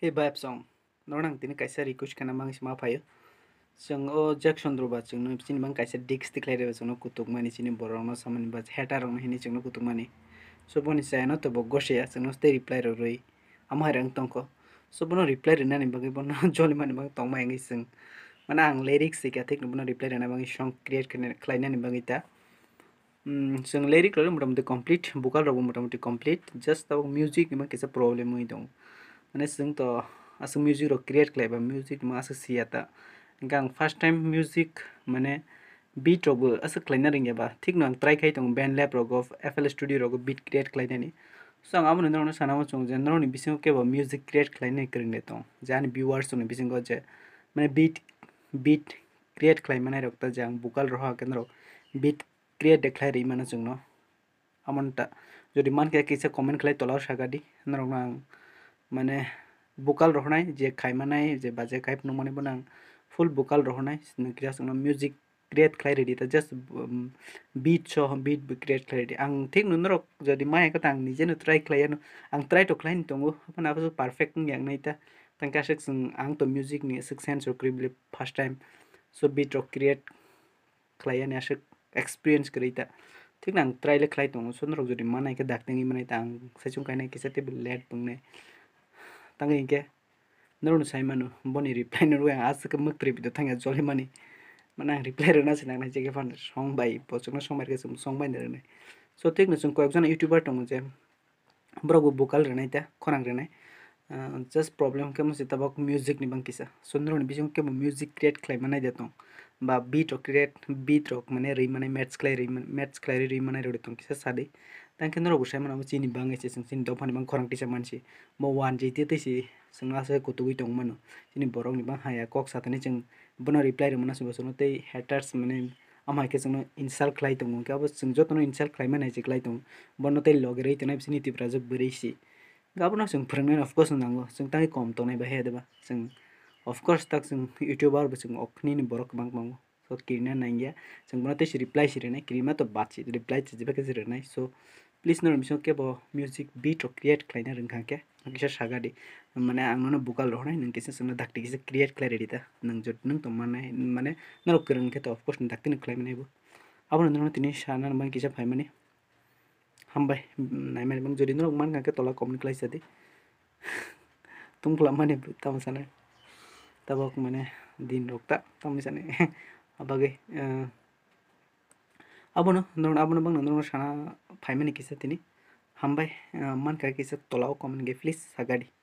he bab song norang tini kaisa request kana mang sma phayo jeng o jackson druba jeng no sin bang kaisa dix declare ba jeng no kutuk mani sin borong no saman ba heta rong hini jeng no kutuk mani so boni sa no to bogoshe ya no ste reply ro roi amar ang tong ko so bono reply rena ni bang bono joli mani bang tong ma ngi sing মানে আং lyrics শিখা ঠিক নবনা reply রানা বাঙি song create খাইনানি ta जों lyric लो मोटामुटि कमप्लिट भोकाल रबो मोटामुटि कमप्लिट जस्ट अब म्यूजिक में कैसे प्रॉब्लम हुई दं मैंने जों तो आसो म्यूजिक रो क्रिएट खालायबा म्यूजिक मा आसो फर्स्ट टाइम म्यूजिक माने बीट रोबो आसो खालायना रिंगेबा ठीक न आं ट्राई खाई दं बैंड लैब रोगो एफएल स्टूडियो रोगो बीट क्रिएट खालायनानै सो आं आबो नोंथांनो सानामो सं जे नोंथांनि बिसिङाव केबा म्यूजिक क्रिएट खालायनाय करिंदे दं जानि व्यूअर्सनि बिसिङाव जे माने बीट बीट क्रिएट खालायमानै रक्ता जे आं भोकाल रह केन्द्र बीट क्रिएट देख्लाय रि माने जोंनो আমনটা যদি মান কে কিসে কমেন্ট খেলাই তলাও সাগাডি নরম माने भुकाल रहनाय जे खायमानाय जेबा जे खाय नंमाने बनां फुल भुकाल रहनाय सिनक्रिया संना म्यूजिक क्रिएट खाय रेडी त जस्ट बीट छ बीट क्रिएट खाय रेडी आं ठीक नुनो रक जदि माय कथा आं न ट्राई खायनो आं ट्राई तो खायनो दंगो अपना बस परफेक्ट यांग नै ता तंका सेक आं तो म्यूजिक नि सेक सेंस रक रिबले फर्स्ट टाइम सो बीट रक क्रिएट खायनो आसे एक्सपीरियंस करै ता ठीक ना आं ट्राई ले खाय दंगो सोन रक जदि मानाय के दाखतेंगि मानाय ता आं सेचुं खायनाय किसे टेबल लेट बुंनाय tangi ke nerun sai manu boni reply nu yang asuk mek tripi to tangi joli mani mana reply rena sina na jeke fan song bai pocok na song mer kesum song bai nere ne so tek nesung koyok sana youtuber tong uje bro bu bukal rena ita konang rena just problem ke musi tabok music ni bang kisa so nerun bisi ke mu music create klai mana ija tong ba beat o create beat rock mana rei mana match klai rei match klai rei mana rei tong kisa sadi 당근으로 보시면 아무 진이 방에서 mau 도판이 방 itu sih 만시 뭐 완지 티티시 생라서 고토기 borong 진이 bang 방 kok saat ini ceng bener reply remana sih suno tei haters mana ama ke suno insult klai tongo ke abos sungjo tono insult klai mane je klai tongo bono tei logere tena bisini ti prajok berisi gabona sung prangne of course nango sung tangi kom tonai ba he deba sung of course tak sung youtuber bisung okni ni borok bang bang so kirna nangya sung bono tei reply sirene kirima tuh baca, reply chijiba ke sirene so please নৰ মিছ কে ব্যুজিক bit অ create খাই না ৰংঘা কে নিশা Saga দি মানে আং নহয় বুকাল ৰহ নাই নিছে চোন ধাক দি কিছে ক্ৰিয়েট খাই ৰেডি তা নং যদি নং তোমাৰ নাই মানে নৰ কৰিং কে তো অফকোৰ্চ ধাক দি নুখলাই মানে আপুনি নহয় তিনি চানা মানে কিছে ফাই মানে হামবাই নাই মানে মানে যদি নৰ মান গাকে তলা কমনি খাইছে দি তুম খোলা মানে তামাচানে তাবক মানে দিন ৰক্তা তামিছানে অভাগে abono dorong abono bang dorong sana phaimani kisa tini hambai man kar kisa tolao comment ge please sagadi